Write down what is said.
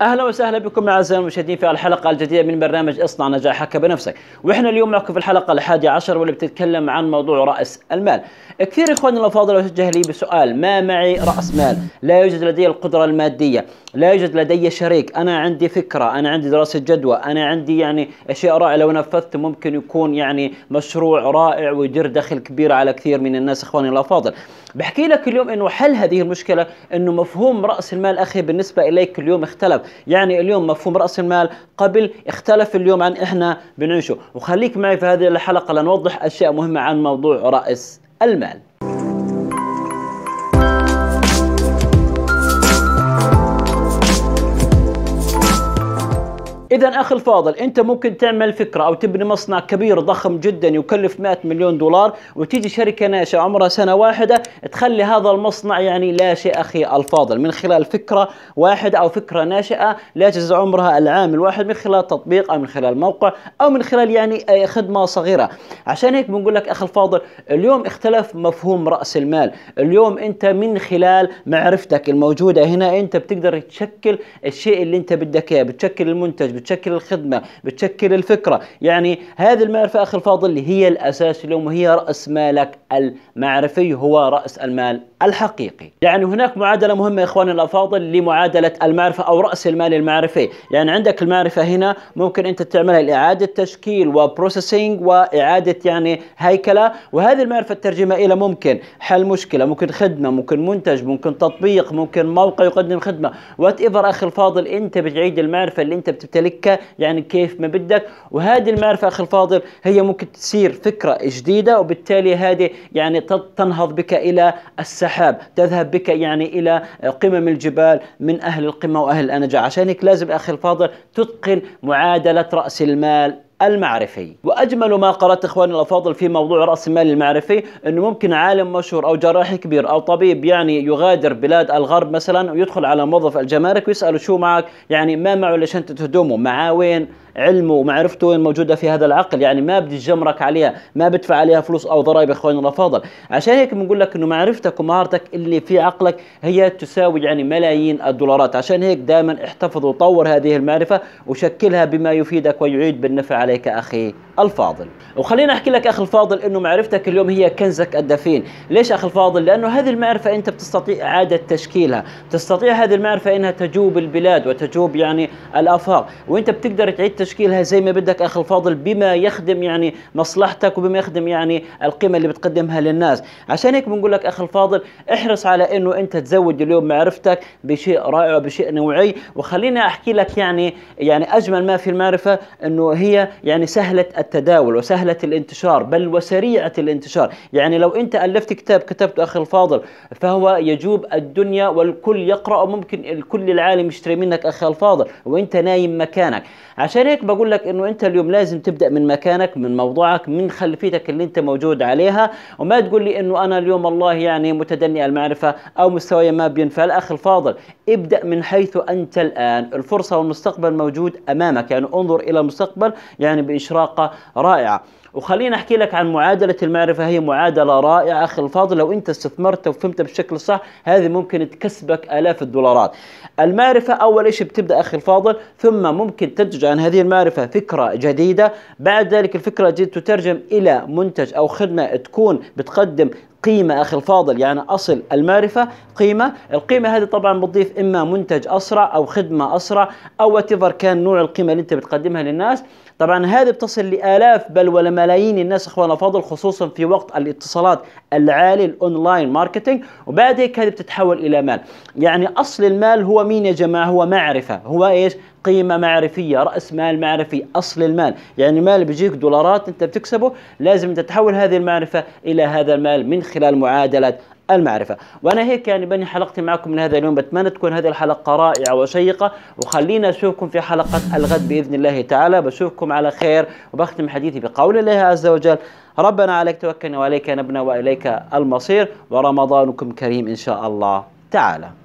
اهلا وسهلا بكم اعزائي المشاهدين في الحلقه الجديده من برنامج اصنع نجاحك بنفسك، واحنا اليوم معكم في الحلقه الحادية عشر واللي بتتكلم عن موضوع راس المال. كثير اخواننا الافاضل وجه لي بسؤال ما معي راس مال، لا يوجد لدي القدره الماديه، لا يوجد لدي شريك، انا عندي فكره، انا عندي دراسه جدوى، انا عندي يعني اشياء رائعه لو نفذت ممكن يكون يعني مشروع رائع ويدير دخل كبير على كثير من الناس اخواني الافاضل. بحكي لك اليوم انه حل هذه المشكله انه مفهوم راس المال اخي بالنسبه اليك اليوم اختلف يعني اليوم مفهوم راس المال قبل اختلف اليوم عن احنا بنعيشه وخليك معي في هذه الحلقه لنوضح اشياء مهمه عن موضوع راس المال اذا اخي الفاضل انت ممكن تعمل فكره او تبني مصنع كبير ضخم جدا يكلف 100 مليون دولار وتيجي شركه ناشئه عمرها سنه واحده تخلي هذا المصنع يعني لا شيء اخي الفاضل من خلال فكره واحده او فكره ناشئه لا يجز عمرها العام الواحد من خلال تطبيق او من خلال موقع او من خلال يعني خدمه صغيره عشان هيك بنقول لك اخي الفاضل اليوم اختلف مفهوم راس المال اليوم انت من خلال معرفتك الموجوده هنا انت بتقدر تشكل الشيء اللي انت بدك اياه بتشكل المنتج بتشكل الخدمه بتشكل الفكره يعني هذه المعرفه اخي الفاضل هي الاساس اليوم وهي راس مالك المعرفي هو راس المال الحقيقي يعني هناك معادله مهمه اخواني الافاضل لمعادله المعرفه او راس المال المعرفي يعني عندك المعرفه هنا ممكن انت تعملها لاعاده تشكيل وبروسيسنج واعاده يعني هيكله وهذه المعرفه الترجمه الى ممكن حل مشكله ممكن خدمه ممكن منتج ممكن تطبيق ممكن موقع يقدم خدمه وات ايفر اخي الفاضل انت بتعيد المعرفه اللي انت بتمتلكها الكه يعني كيف ما بدك وهذه المعرفه اخي الفاضل هي ممكن تصير فكره جديده وبالتالي هذه يعني تنهض بك الى السحاب تذهب بك يعني الى قمم الجبال من اهل القمه واهل الانجه عشان هيك لازم اخي الفاضل تتقن معادله راس المال المعرفي واجمل ما قرات اخواني الافاضل في موضوع راس المال المعرفي انه ممكن عالم مشهور او جراح كبير او طبيب يعني يغادر بلاد الغرب مثلا ويدخل على موظف الجمارك ويساله شو معك يعني ما معه لشنطة هدومه معاه وين علمه ومعرفته وين موجوده في هذا العقل يعني ما بدي جمرك عليها ما بدفع عليها فلوس او ضرائب يا اخواننا الافاضل عشان هيك بنقول لك انه معرفتك ومهارتك اللي في عقلك هي تساوي يعني ملايين الدولارات عشان هيك دائما احتفظ وطور هذه المعرفه وشكلها بما يفيدك ويعيد بالنفع عليك اخي الفاضل وخليني احكي لك اخي الفاضل انه معرفتك اليوم هي كنزك الدفين ليش اخي الفاضل لانه هذه المعرفه انت بتستطيع اعاده تشكيلها بتستطيع هذه المعرفه انها تجوب البلاد وتجوب يعني الافاق وانت بتقدر تعيد تشكيلها زي ما بدك اخي الفاضل بما يخدم يعني مصلحتك وبما يخدم يعني القيمه اللي بتقدمها للناس عشان هيك بنقول لك اخي الفاضل احرص على انه انت تزود اليوم معرفتك بشيء رائع وبشيء نوعي وخليني احكي لك يعني يعني اجمل ما في المعرفه انه هي يعني سهله التداول وسهله الانتشار بل وسريعه الانتشار يعني لو انت الفت كتاب كتبته اخي الفاضل فهو يجوب الدنيا والكل يقرا ممكن الكل العالم يشتري منك اخي الفاضل وانت نايم مكانك عشان هيك بقول لك انه انت اليوم لازم تبدا من مكانك من موضوعك من خلفيتك اللي انت موجود عليها وما تقول لي انه انا اليوم والله يعني متدني المعرفه او مستوي ما بينفع الاخ الفاضل ابدا من حيث انت الان الفرصه والمستقبل موجود امامك يعني انظر الى المستقبل يعني باشراقه رائعه وخليني احكي لك عن معادله المعرفه هي معادله رائعه اخي الفاضل لو انت استثمرتها وفهمتها بالشكل الصح هذه ممكن تكسبك الاف الدولارات المعرفه اول شيء بتبدا اخي الفاضل ثم ممكن تنتج عن هذه المعرفه فكره جديده بعد ذلك الفكره الجديده تترجم الى منتج او خدمه تكون بتقدم قيمة أخي الفاضل يعني أصل المعرفة قيمة القيمة هذه طبعا بتضيف إما منتج أسرع أو خدمة أسرع أو تفر كان نوع القيمة اللي أنت بتقدمها للناس طبعا هذه بتصل لآلاف بل ولا ملايين الناس أخوانا فاضل خصوصا في وقت الاتصالات العالي الأونلاين ماركتينج وبعد هيك هذه بتتحول إلى مال يعني أصل المال هو مين يا جماعة هو معرفة هو إيش قيمه معرفيه راس مال معرفي اصل المال يعني المال بيجيك دولارات انت بتكسبه لازم انت تحول هذه المعرفه الى هذا المال من خلال معادله المعرفة وأنا هيك يعني بني حلقتي معكم من هذا اليوم بتمنى تكون هذه الحلقة رائعة وشيقة وخلينا أشوفكم في حلقة الغد بإذن الله تعالى بشوفكم على خير وبختم حديثي بقول الله عز وجل ربنا عليك توكلنا وعليك نبنا وإليك المصير ورمضانكم كريم إن شاء الله تعالى